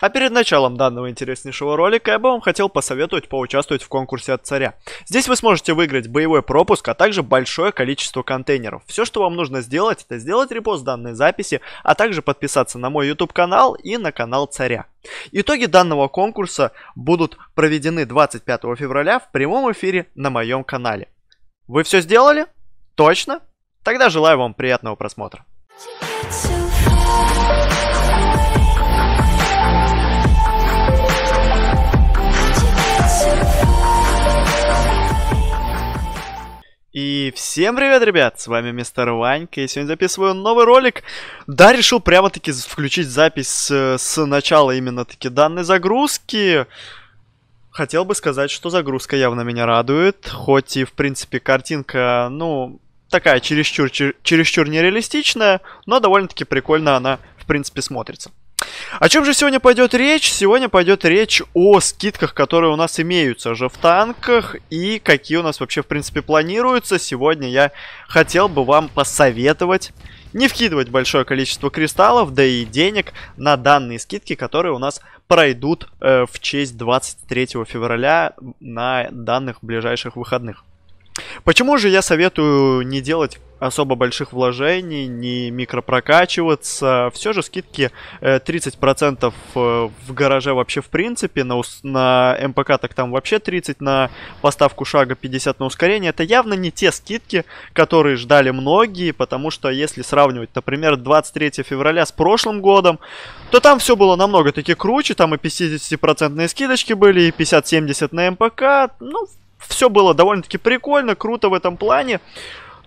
А перед началом данного интереснейшего ролика я бы вам хотел посоветовать поучаствовать в конкурсе от царя. Здесь вы сможете выиграть боевой пропуск, а также большое количество контейнеров. Все, что вам нужно сделать, это сделать репост данной записи, а также подписаться на мой YouTube канал и на канал царя. Итоги данного конкурса будут проведены 25 февраля в прямом эфире на моем канале. Вы все сделали? Точно? Тогда желаю вам приятного просмотра. И всем привет, ребят! С вами мистер Ванька, и сегодня записываю новый ролик. Да, решил прямо-таки включить запись с, с начала именно-таки данной загрузки. Хотел бы сказать, что загрузка явно меня радует, хоть и, в принципе, картинка, ну, такая чересчур, чер, чересчур нереалистичная, но довольно-таки прикольно она, в принципе, смотрится. О чем же сегодня пойдет речь? Сегодня пойдет речь о скидках, которые у нас имеются же в танках и какие у нас вообще в принципе планируются. Сегодня я хотел бы вам посоветовать не вкидывать большое количество кристаллов, да и денег на данные скидки, которые у нас пройдут э, в честь 23 февраля на данных ближайших выходных. Почему же я советую не делать особо больших вложений, не микропрокачиваться. Все же скидки 30% э, э, в гараже вообще в принципе, на, на МПК так там вообще 30, на поставку шага 50 на ускорение. Это явно не те скидки, которые ждали многие, потому что если сравнивать, например, 23 февраля с прошлым годом, то там все было намного таки круче, там и 50% скидочки были, и 50-70 на МПК, ну, в все было довольно-таки прикольно, круто в этом плане.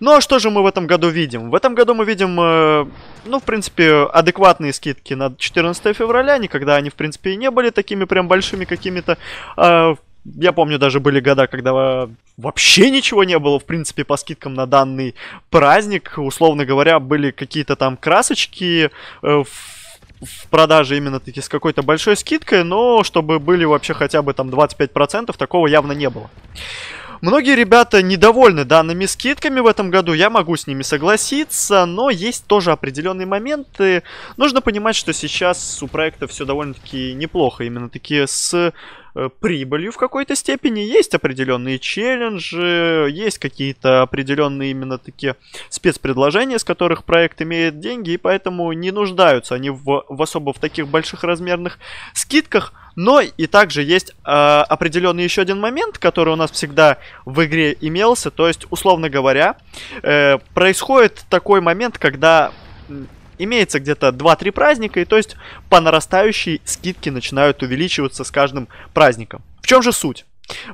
Ну а что же мы в этом году видим? В этом году мы видим, э, ну, в принципе, адекватные скидки на 14 февраля, никогда они, в принципе, и не были такими прям большими какими-то. Э, я помню, даже были года, когда а, вообще ничего не было, в принципе, по скидкам на данный праздник. Условно говоря, были какие-то там красочки э, в в продаже именно таки с какой-то большой скидкой, но чтобы были вообще хотя бы там 25%, такого явно не было. Многие ребята недовольны данными скидками в этом году, я могу с ними согласиться, но есть тоже определенные моменты. Нужно понимать, что сейчас у проекта все довольно-таки неплохо, именно таки с Э, прибылью в какой-то степени. Есть определенные челленджи, есть какие-то определенные именно такие спецпредложения, с которых проект имеет деньги, и поэтому не нуждаются они в, в особо в таких больших размерных скидках. Но и также есть э, определенный еще один момент, который у нас всегда в игре имелся. То есть, условно говоря, э, происходит такой момент, когда Имеется где-то 2-3 праздника, и то есть по нарастающей скидки начинают увеличиваться с каждым праздником. В чем же суть?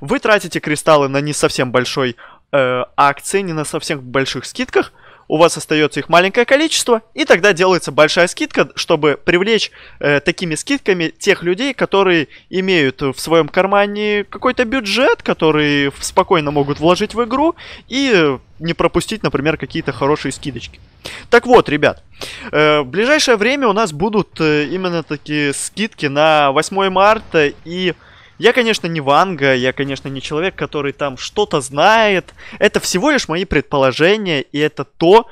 Вы тратите кристаллы на не совсем большой э, акции, не на совсем больших скидках, у вас остается их маленькое количество, и тогда делается большая скидка, чтобы привлечь э, такими скидками тех людей, которые имеют в своем кармане какой-то бюджет, которые спокойно могут вложить в игру и не пропустить, например, какие-то хорошие скидочки. Так вот, ребят, э, в ближайшее время у нас будут э, именно такие скидки на 8 марта и... Я, конечно, не Ванга, я, конечно, не человек, который там что-то знает. Это всего лишь мои предположения, и это то,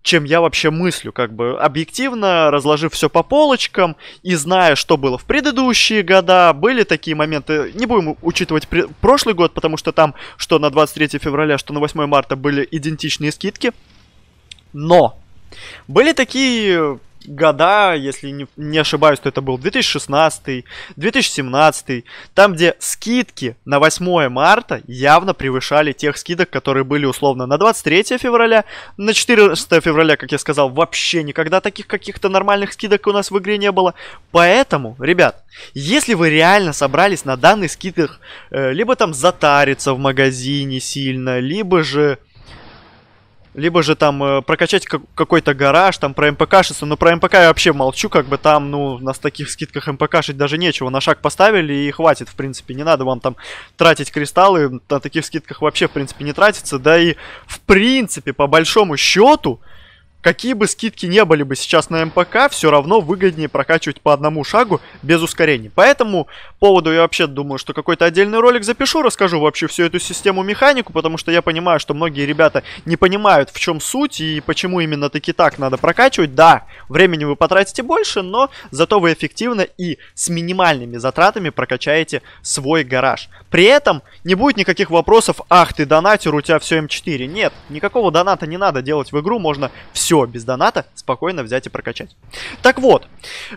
чем я вообще мыслю, как бы объективно разложив все по полочкам и зная, что было в предыдущие года, были такие моменты, не будем учитывать при... прошлый год, потому что там, что на 23 февраля, что на 8 марта были идентичные скидки, но были такие э, года, если не, не ошибаюсь, то это был 2016, 2017, там, где скидки на 8 марта явно превышали тех скидок, которые были условно на 23 февраля, на 14 февраля, как я сказал, вообще никогда таких каких-то нормальных скидок у нас в игре не было. Поэтому, ребят, если вы реально собрались на данных скидках, э, либо там затариться в магазине сильно, либо же либо же там э, прокачать какой-то гараж, там про МПКшиться, но про МПК я вообще молчу, как бы там, ну, на таких скидках МПКшить даже нечего, на шаг поставили и хватит, в принципе, не надо вам там тратить кристаллы, на таких скидках вообще, в принципе, не тратится, да и, в принципе, по большому счету, какие бы скидки не были бы сейчас на МПК, все равно выгоднее прокачивать по одному шагу без ускорений, поэтому поводу я вообще думаю, что какой-то отдельный ролик запишу, расскажу вообще всю эту систему механику, потому что я понимаю, что многие ребята не понимают, в чем суть и почему именно таки так надо прокачивать. Да, времени вы потратите больше, но зато вы эффективно и с минимальными затратами прокачаете свой гараж. При этом не будет никаких вопросов, ах, ты донатер, у тебя все эм М4. Нет, никакого доната не надо делать в игру, можно все без доната спокойно взять и прокачать. Так вот,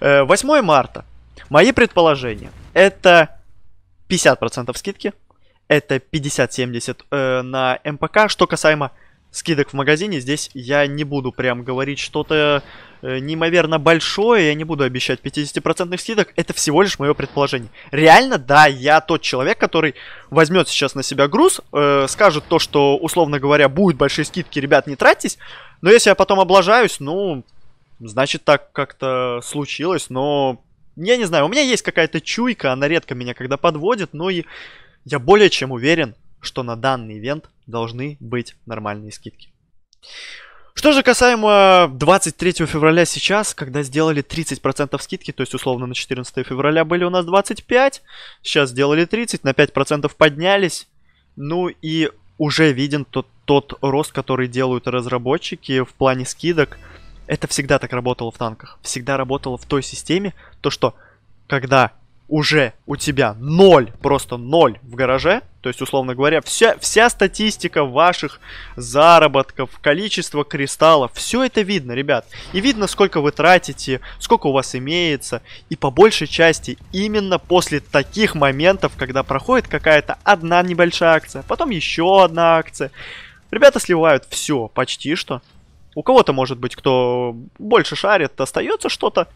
8 э, марта Мои предположения. Это 50% скидки. Это 50-70 э, на МПК. Что касаемо скидок в магазине, здесь я не буду прям говорить что-то э, неимоверно большое. Я не буду обещать 50% скидок. Это всего лишь мое предположение. Реально, да, я тот человек, который возьмет сейчас на себя груз, э, скажет то, что, условно говоря, будут большие скидки, ребят, не тратьтесь. Но если я потом облажаюсь, ну, значит так как-то случилось, но я не знаю, у меня есть какая-то чуйка, она редко меня когда подводит, но и я более чем уверен, что на данный ивент должны быть нормальные скидки. Что же касаемо 23 февраля сейчас, когда сделали 30% скидки, то есть условно на 14 февраля были у нас 25, сейчас сделали 30, на 5% поднялись, ну и уже виден тот, тот рост, который делают разработчики в плане скидок. Это всегда так работало в танках. Всегда работало в той системе, то что когда уже у тебя ноль, просто ноль в гараже, то есть, условно говоря, вся, вся статистика ваших заработков, количество кристаллов, все это видно, ребят. И видно, сколько вы тратите, сколько у вас имеется. И по большей части именно после таких моментов, когда проходит какая-то одна небольшая акция, потом еще одна акция, ребята сливают все почти что. У кого-то, может быть, кто больше шарит, остается что-то.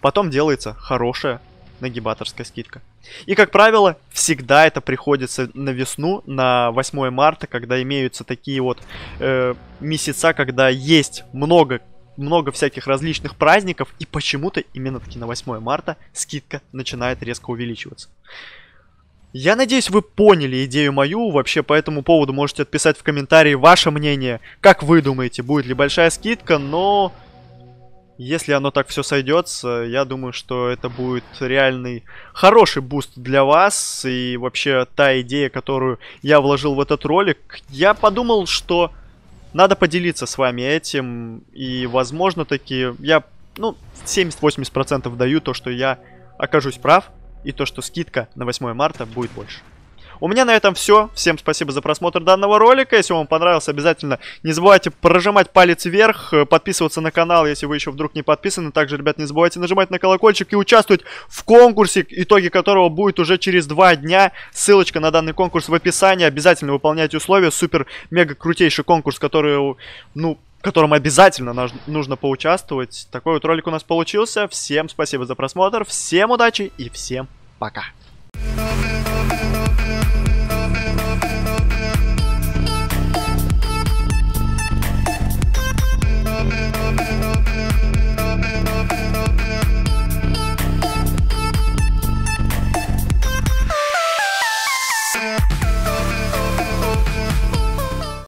Потом делается хорошая нагибаторская скидка. И, как правило, всегда это приходится на весну, на 8 марта, когда имеются такие вот э, месяца, когда есть много, много всяких различных праздников, и почему-то именно таки на 8 марта скидка начинает резко увеличиваться. Я надеюсь, вы поняли идею мою. Вообще по этому поводу можете отписать в комментарии ваше мнение. Как вы думаете, будет ли большая скидка, но... Если оно так все сойдется, я думаю, что это будет реальный хороший буст для вас. И вообще та идея, которую я вложил в этот ролик, я подумал, что надо поделиться с вами этим. И, возможно, таки я, ну, 70-80% даю то, что я окажусь прав и то, что скидка на 8 марта будет больше. У меня на этом все. Всем спасибо за просмотр данного ролика. Если вам понравился, обязательно не забывайте прожимать палец вверх, э, подписываться на канал, если вы еще вдруг не подписаны. Также, ребят, не забывайте нажимать на колокольчик и участвовать в конкурсе, итоги которого будет уже через два дня. Ссылочка на данный конкурс в описании. Обязательно выполняйте условия. Супер-мега-крутейший конкурс, который, ну, в котором обязательно нужно поучаствовать. Такой вот ролик у нас получился. Всем спасибо за просмотр, всем удачи и всем пока.